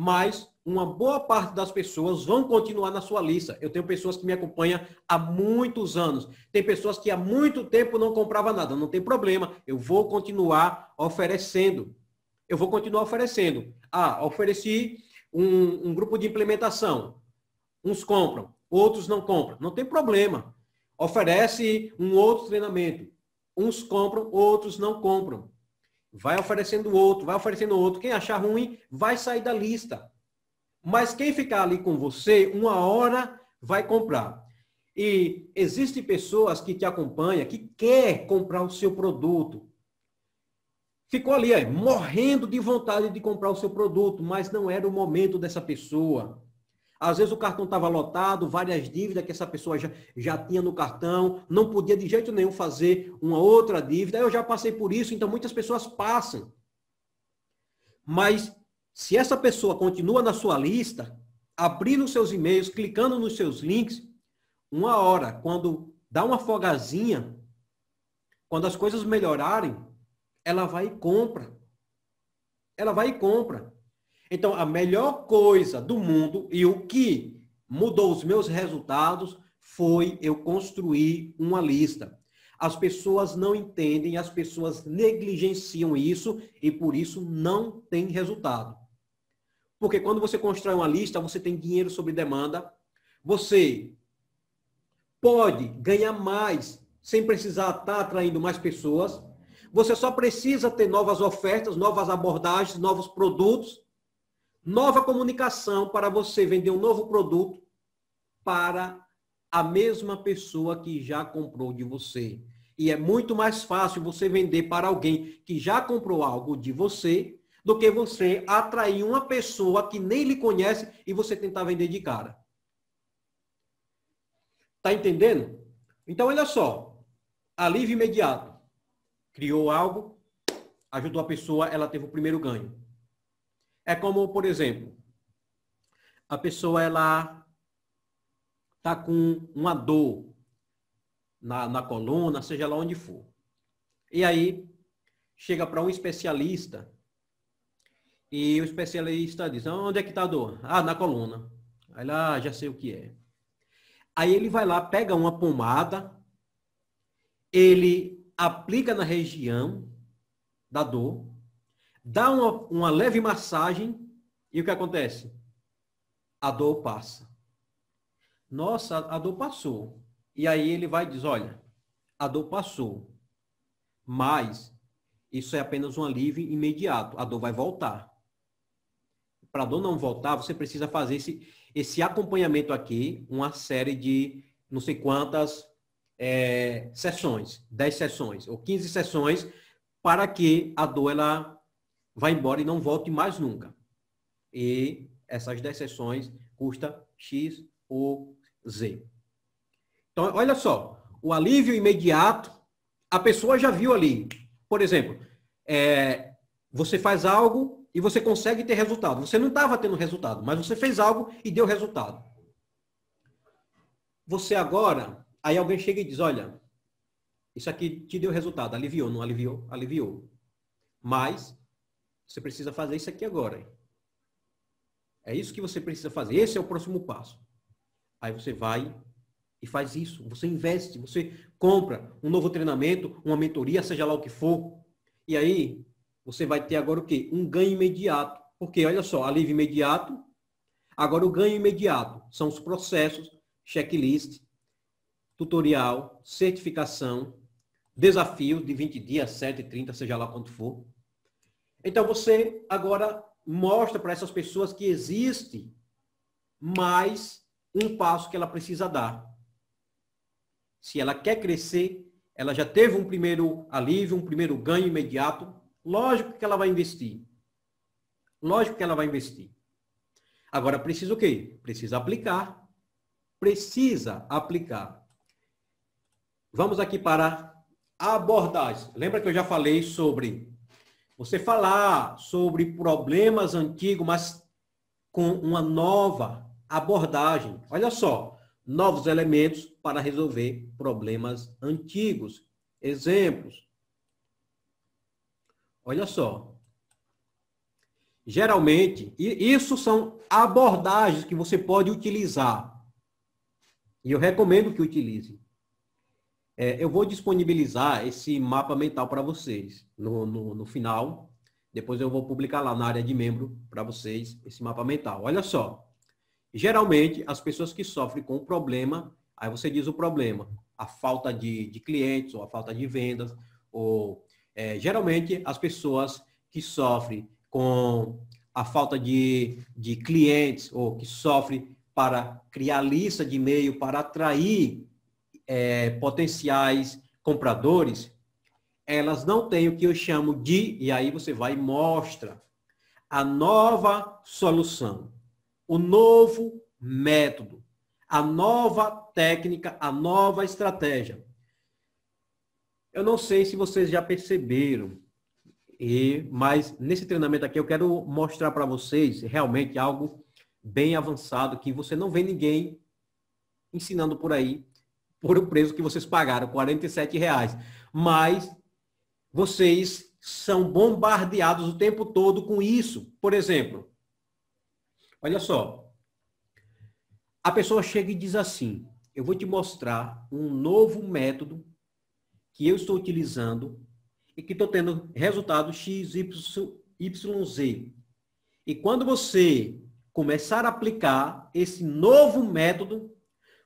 mas uma boa parte das pessoas vão continuar na sua lista. Eu tenho pessoas que me acompanham há muitos anos. Tem pessoas que há muito tempo não comprava nada. Não tem problema, eu vou continuar oferecendo. Eu vou continuar oferecendo. Ah, ofereci um, um grupo de implementação. Uns compram, outros não compram. Não tem problema. Oferece um outro treinamento. Uns compram, outros não compram vai oferecendo outro, vai oferecendo outro. Quem achar ruim, vai sair da lista. Mas quem ficar ali com você, uma hora vai comprar. E existem pessoas que te acompanham, que quer comprar o seu produto. Ficou ali, aí, morrendo de vontade de comprar o seu produto, mas não era o momento dessa pessoa. Às vezes o cartão estava lotado, várias dívidas que essa pessoa já, já tinha no cartão, não podia de jeito nenhum fazer uma outra dívida. Eu já passei por isso, então muitas pessoas passam. Mas se essa pessoa continua na sua lista, abrindo seus e-mails, clicando nos seus links, uma hora, quando dá uma fogazinha, quando as coisas melhorarem, ela vai e compra. Ela vai e compra. Então, a melhor coisa do mundo e o que mudou os meus resultados foi eu construir uma lista. As pessoas não entendem, as pessoas negligenciam isso e por isso não tem resultado. Porque quando você constrói uma lista, você tem dinheiro sobre demanda, você pode ganhar mais sem precisar estar atraindo mais pessoas. Você só precisa ter novas ofertas, novas abordagens, novos produtos nova comunicação para você vender um novo produto para a mesma pessoa que já comprou de você. E é muito mais fácil você vender para alguém que já comprou algo de você do que você atrair uma pessoa que nem lhe conhece e você tentar vender de cara. Tá entendendo? Então olha só, alívio imediato. Criou algo, ajudou a pessoa, ela teve o primeiro ganho. É como, por exemplo, a pessoa ela tá com uma dor na, na coluna, seja lá onde for. E aí chega para um especialista e o especialista diz: "Onde é que tá a dor?" "Ah, na coluna." Aí lá ah, já sei o que é. Aí ele vai lá, pega uma pomada, ele aplica na região da dor dá uma, uma leve massagem e o que acontece? A dor passa. Nossa, a dor passou. E aí ele vai dizer, diz: olha, a dor passou. Mas isso é apenas um alívio imediato. A dor vai voltar. Para a dor não voltar, você precisa fazer esse, esse acompanhamento aqui, uma série de não sei quantas é, sessões, 10 sessões ou 15 sessões, para que a dor ela vai embora e não volte mais nunca. E essas 10 sessões custa X ou Z. Então, olha só, o alívio imediato, a pessoa já viu ali. Por exemplo, é, você faz algo e você consegue ter resultado. Você não estava tendo resultado, mas você fez algo e deu resultado. Você agora, aí alguém chega e diz, olha, isso aqui te deu resultado, aliviou, não aliviou? Aliviou. Mas você precisa fazer isso aqui agora. É isso que você precisa fazer. Esse é o próximo passo. Aí você vai e faz isso. Você investe, você compra um novo treinamento, uma mentoria, seja lá o que for. E aí você vai ter agora o quê? Um ganho imediato. Porque olha só, alívio imediato. Agora o ganho imediato são os processos, checklist, tutorial, certificação, desafio de 20 dias, 7, 30, seja lá quanto for. Então você agora mostra para essas pessoas que existe mais um passo que ela precisa dar. Se ela quer crescer, ela já teve um primeiro alívio, um primeiro ganho imediato, lógico que ela vai investir. Lógico que ela vai investir. Agora precisa o quê? Precisa aplicar. Precisa aplicar. Vamos aqui para a abordagem. Lembra que eu já falei sobre você falar sobre problemas antigos, mas com uma nova abordagem. Olha só, novos elementos para resolver problemas antigos. Exemplos. Olha só. Geralmente, e isso são abordagens que você pode utilizar. E eu recomendo que utilize. É, eu vou disponibilizar esse mapa mental para vocês no, no, no final. Depois eu vou publicar lá na área de membro para vocês esse mapa mental. Olha só. Geralmente, as pessoas que sofrem com o problema, aí você diz o problema, a falta de, de clientes ou a falta de vendas, ou é, geralmente as pessoas que sofrem com a falta de, de clientes ou que sofrem para criar lista de e-mail, para atrair é, potenciais compradores, elas não têm o que eu chamo de, e aí você vai e mostra, a nova solução, o novo método, a nova técnica, a nova estratégia. Eu não sei se vocês já perceberam, e, mas nesse treinamento aqui eu quero mostrar para vocês realmente algo bem avançado que você não vê ninguém ensinando por aí por o preço que vocês pagaram, R$ reais. Mas vocês são bombardeados o tempo todo com isso. Por exemplo, olha só. A pessoa chega e diz assim: Eu vou te mostrar um novo método que eu estou utilizando e que estou tendo resultado X, Y, Z. E quando você começar a aplicar esse novo método,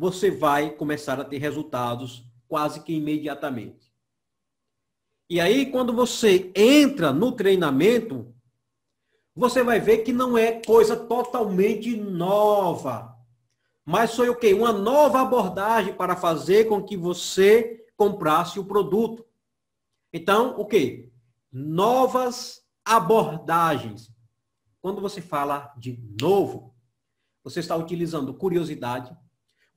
você vai começar a ter resultados quase que imediatamente. E aí, quando você entra no treinamento, você vai ver que não é coisa totalmente nova, mas foi o quê? Uma nova abordagem para fazer com que você comprasse o produto. Então, o quê? Novas abordagens. Quando você fala de novo, você está utilizando curiosidade,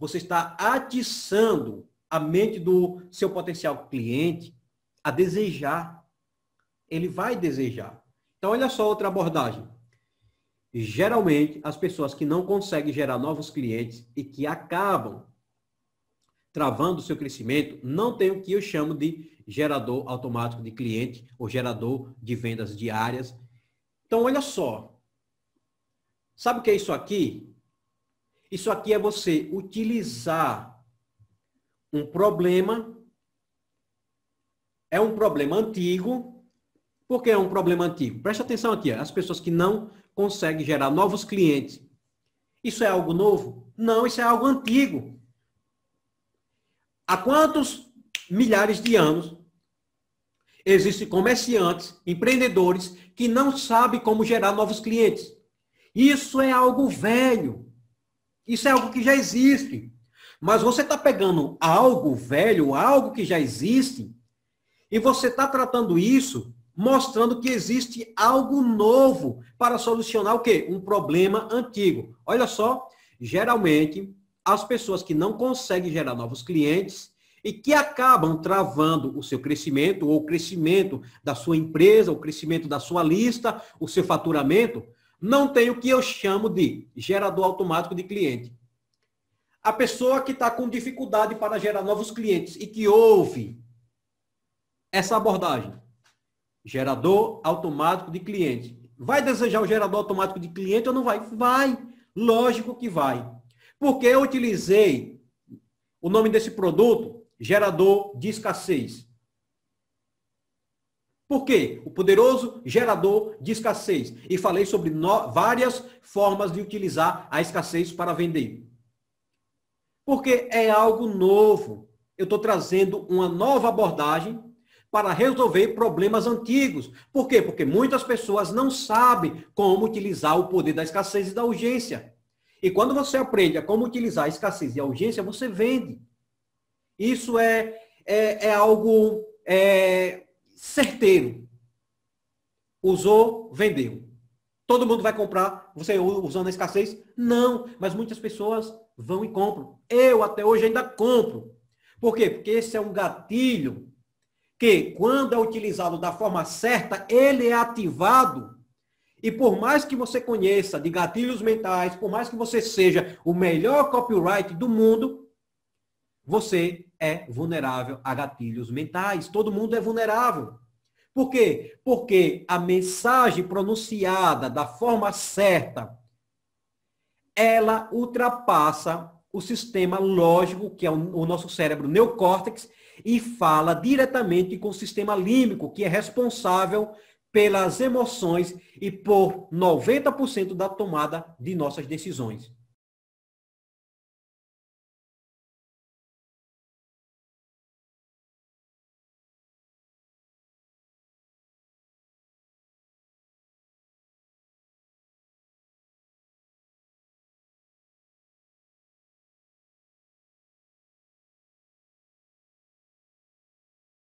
você está atiçando a mente do seu potencial cliente a desejar. Ele vai desejar. Então, olha só outra abordagem. Geralmente, as pessoas que não conseguem gerar novos clientes e que acabam travando o seu crescimento não têm o que eu chamo de gerador automático de cliente ou gerador de vendas diárias. Então, olha só. Sabe o que é isso aqui? Isso aqui é você utilizar um problema, é um problema antigo. Por que é um problema antigo? Preste atenção aqui, as pessoas que não conseguem gerar novos clientes. Isso é algo novo? Não, isso é algo antigo. Há quantos milhares de anos existem comerciantes, empreendedores que não sabem como gerar novos clientes? Isso é algo velho. Isso é algo que já existe. Mas você está pegando algo velho, algo que já existe, e você está tratando isso mostrando que existe algo novo para solucionar o quê? Um problema antigo. Olha só, geralmente as pessoas que não conseguem gerar novos clientes e que acabam travando o seu crescimento ou o crescimento da sua empresa, o crescimento da sua lista, o seu faturamento, não tem o que eu chamo de gerador automático de cliente. A pessoa que está com dificuldade para gerar novos clientes e que ouve essa abordagem, gerador automático de cliente, vai desejar o gerador automático de cliente ou não vai? Vai, lógico que vai. Porque eu utilizei o nome desse produto, gerador de escassez. Por quê? O poderoso gerador de escassez. E falei sobre no... várias formas de utilizar a escassez para vender. Porque é algo novo. Eu estou trazendo uma nova abordagem para resolver problemas antigos. Por quê? Porque muitas pessoas não sabem como utilizar o poder da escassez e da urgência. E quando você aprende a como utilizar a escassez e a urgência, você vende. Isso é, é, é algo é, certeiro. Usou, vendeu. Todo mundo vai comprar, você usando a escassez? Não, mas muitas pessoas vão e compram. Eu até hoje ainda compro. Por quê? Porque esse é um gatilho que, quando é utilizado da forma certa, ele é ativado. E por mais que você conheça de gatilhos mentais, por mais que você seja o melhor copyright do mundo, você é vulnerável a gatilhos mentais. Todo mundo é vulnerável. Por quê? Porque a mensagem pronunciada da forma certa, ela ultrapassa o sistema lógico, que é o nosso cérebro neocórtex, e fala diretamente com o sistema límbico, que é responsável pelas emoções e por 90% da tomada de nossas decisões.